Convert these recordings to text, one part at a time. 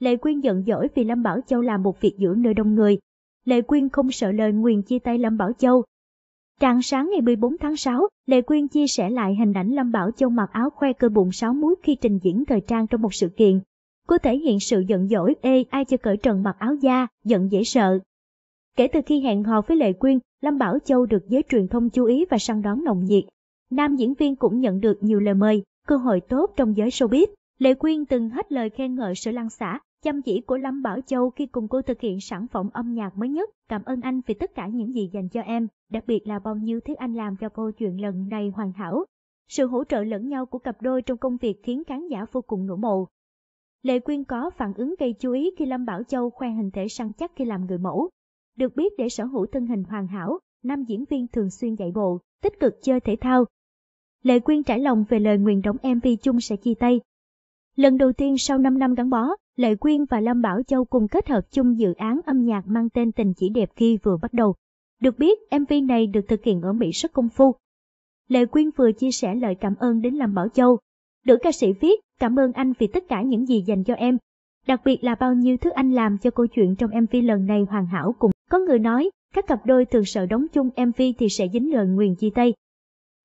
Lệ Quyên giận dỗi vì Lâm Bảo Châu làm một việc giữa nơi đông người. Lệ Quyên không sợ lời nguyền chia tay Lâm Bảo Châu. Trạng sáng ngày 14 tháng 6, Lệ Quyên chia sẻ lại hình ảnh Lâm Bảo Châu mặc áo khoe cơ bụng sáu múi khi trình diễn thời trang trong một sự kiện. Cô thể hiện sự giận dỗi, ê ai cho cởi trần mặc áo da, giận dễ sợ. Kể từ khi hẹn hò với Lệ Quyên, Lâm Bảo Châu được giới truyền thông chú ý và săn đón nồng nhiệt. Nam diễn viên cũng nhận được nhiều lời mời, cơ hội tốt trong giới showbiz. Lệ Quyên từng hết lời khen ngợi sự lăng xả, chăm chỉ của Lâm Bảo Châu khi cùng cô thực hiện sản phẩm âm nhạc mới nhất. Cảm ơn anh vì tất cả những gì dành cho em, đặc biệt là bao nhiêu thứ anh làm cho cô chuyện lần này hoàn hảo. Sự hỗ trợ lẫn nhau của cặp đôi trong công việc khiến khán giả vô cùng ngưỡng mộ. Lệ Quyên có phản ứng gây chú ý khi Lâm Bảo Châu khoe hình thể săn chắc khi làm người mẫu. Được biết để sở hữu thân hình hoàn hảo, nam diễn viên thường xuyên dạy bộ, tích cực chơi thể thao. Lệ Quyên trải lòng về lời nguyện đóng MV chung sẽ chia tay, Lần đầu tiên sau 5 năm gắn bó, Lệ Quyên và Lâm Bảo Châu cùng kết hợp chung dự án âm nhạc mang tên Tình Chỉ Đẹp khi vừa bắt đầu. Được biết, MV này được thực hiện ở Mỹ rất công phu. Lệ Quyên vừa chia sẻ lời cảm ơn đến Lâm Bảo Châu. Nữ ca sĩ viết, cảm ơn anh vì tất cả những gì dành cho em. Đặc biệt là bao nhiêu thứ anh làm cho câu chuyện trong MV lần này hoàn hảo cùng. Có người nói, các cặp đôi thường sợ đóng chung MV thì sẽ dính lời nguyền chia tay.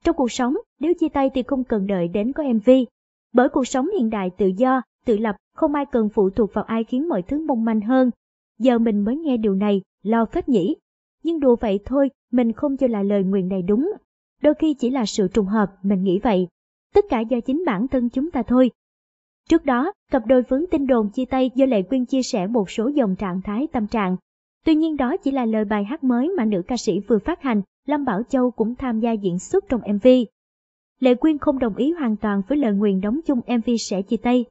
Trong cuộc sống, nếu chia tay thì không cần đợi đến có MV, bởi cuộc sống hiện đại tự do, tự lập, không ai cần phụ thuộc vào ai khiến mọi thứ mong manh hơn. Giờ mình mới nghe điều này, lo phết nhỉ. Nhưng đùa vậy thôi, mình không cho là lời nguyện này đúng. Đôi khi chỉ là sự trùng hợp, mình nghĩ vậy. Tất cả do chính bản thân chúng ta thôi. Trước đó, cặp đôi vướng tin đồn chia tay do Lệ Quyên chia sẻ một số dòng trạng thái tâm trạng. Tuy nhiên đó chỉ là lời bài hát mới mà nữ ca sĩ vừa phát hành, Lâm Bảo Châu cũng tham gia diễn xuất trong MV. Lệ Quyên không đồng ý hoàn toàn với lời nguyền đóng chung MV sẽ chia tay,